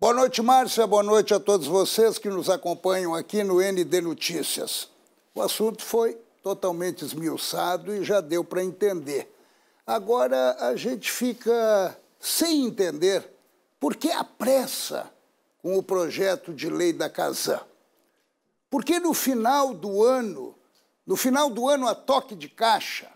Boa noite, Márcia. Boa noite a todos vocês que nos acompanham aqui no ND Notícias. O assunto foi totalmente esmiuçado e já deu para entender. Agora a gente fica sem entender por que a pressa com o projeto de lei da Casan. Porque no final do ano, no final do ano a toque de caixa,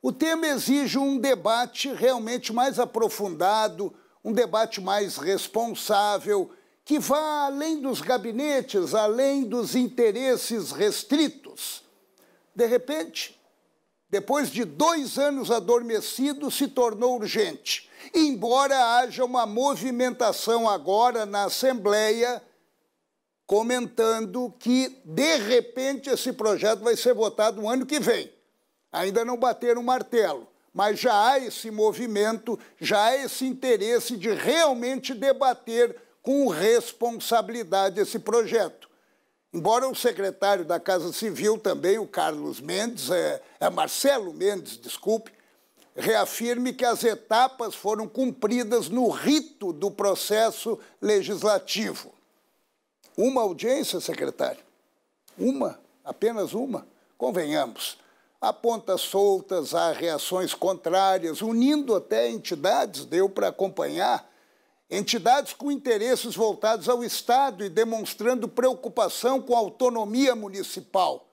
o tema exige um debate realmente mais aprofundado, um debate mais responsável, que vá além dos gabinetes, além dos interesses restritos. De repente, depois de dois anos adormecido, se tornou urgente, embora haja uma movimentação agora na Assembleia comentando que, de repente, esse projeto vai ser votado no ano que vem. Ainda não bateram o martelo mas já há esse movimento, já há esse interesse de realmente debater com responsabilidade esse projeto. Embora o secretário da Casa Civil também, o Carlos Mendes, é, é Marcelo Mendes, desculpe, reafirme que as etapas foram cumpridas no rito do processo legislativo. Uma audiência, secretário? Uma? Apenas uma? Convenhamos há pontas soltas, a reações contrárias, unindo até entidades, deu para acompanhar, entidades com interesses voltados ao Estado e demonstrando preocupação com a autonomia municipal.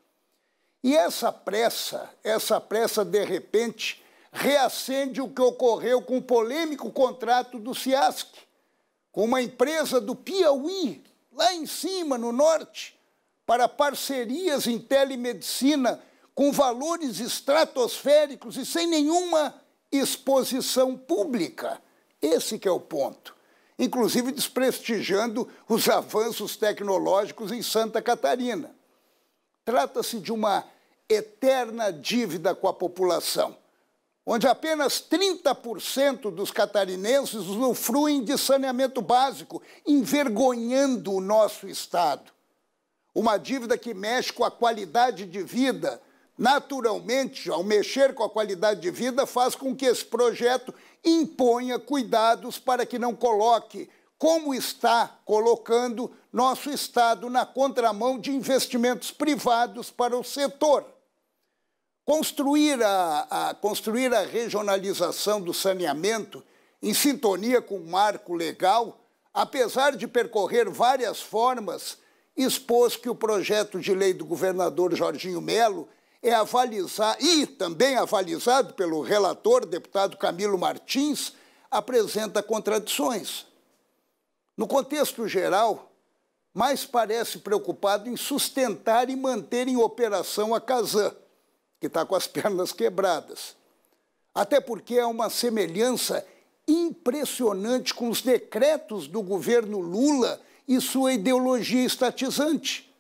E essa pressa, essa pressa de repente, reacende o que ocorreu com o polêmico contrato do Ciasc com uma empresa do Piauí, lá em cima, no norte, para parcerias em telemedicina com valores estratosféricos e sem nenhuma exposição pública. Esse que é o ponto. Inclusive desprestigiando os avanços tecnológicos em Santa Catarina. Trata-se de uma eterna dívida com a população, onde apenas 30% dos catarinenses usufruem de saneamento básico, envergonhando o nosso Estado. Uma dívida que mexe com a qualidade de vida Naturalmente, ao mexer com a qualidade de vida, faz com que esse projeto imponha cuidados para que não coloque, como está colocando, nosso Estado na contramão de investimentos privados para o setor. Construir a, a construir a regionalização do saneamento em sintonia com o marco legal, apesar de percorrer várias formas, expôs que o projeto de lei do governador Jorginho Melo é avalizar, e também avalizado pelo relator, deputado Camilo Martins, apresenta contradições. No contexto geral, mais parece preocupado em sustentar e manter em operação a Casan, que está com as pernas quebradas. Até porque há uma semelhança impressionante com os decretos do governo Lula e sua ideologia estatizante.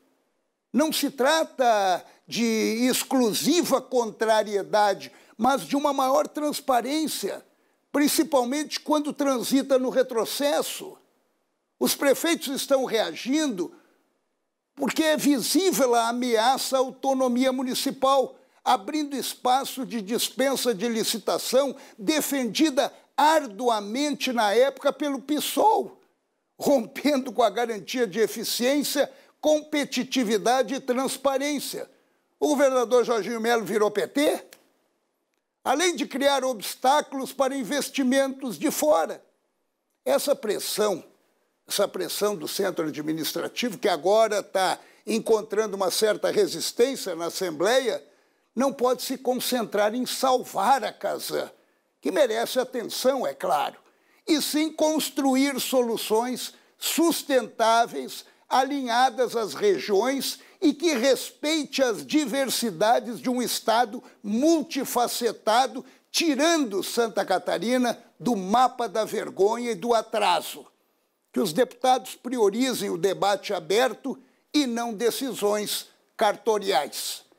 Não se trata de exclusiva contrariedade, mas de uma maior transparência, principalmente quando transita no retrocesso. Os prefeitos estão reagindo porque é visível a ameaça à autonomia municipal, abrindo espaço de dispensa de licitação defendida arduamente na época pelo PSOL, rompendo com a garantia de eficiência competitividade e transparência. O governador Jorginho Melo virou PT, além de criar obstáculos para investimentos de fora. Essa pressão, essa pressão do centro administrativo, que agora está encontrando uma certa resistência na Assembleia, não pode se concentrar em salvar a casa, que merece atenção, é claro, e sim construir soluções sustentáveis alinhadas às regiões e que respeite as diversidades de um Estado multifacetado, tirando Santa Catarina do mapa da vergonha e do atraso. Que os deputados priorizem o debate aberto e não decisões cartoriais.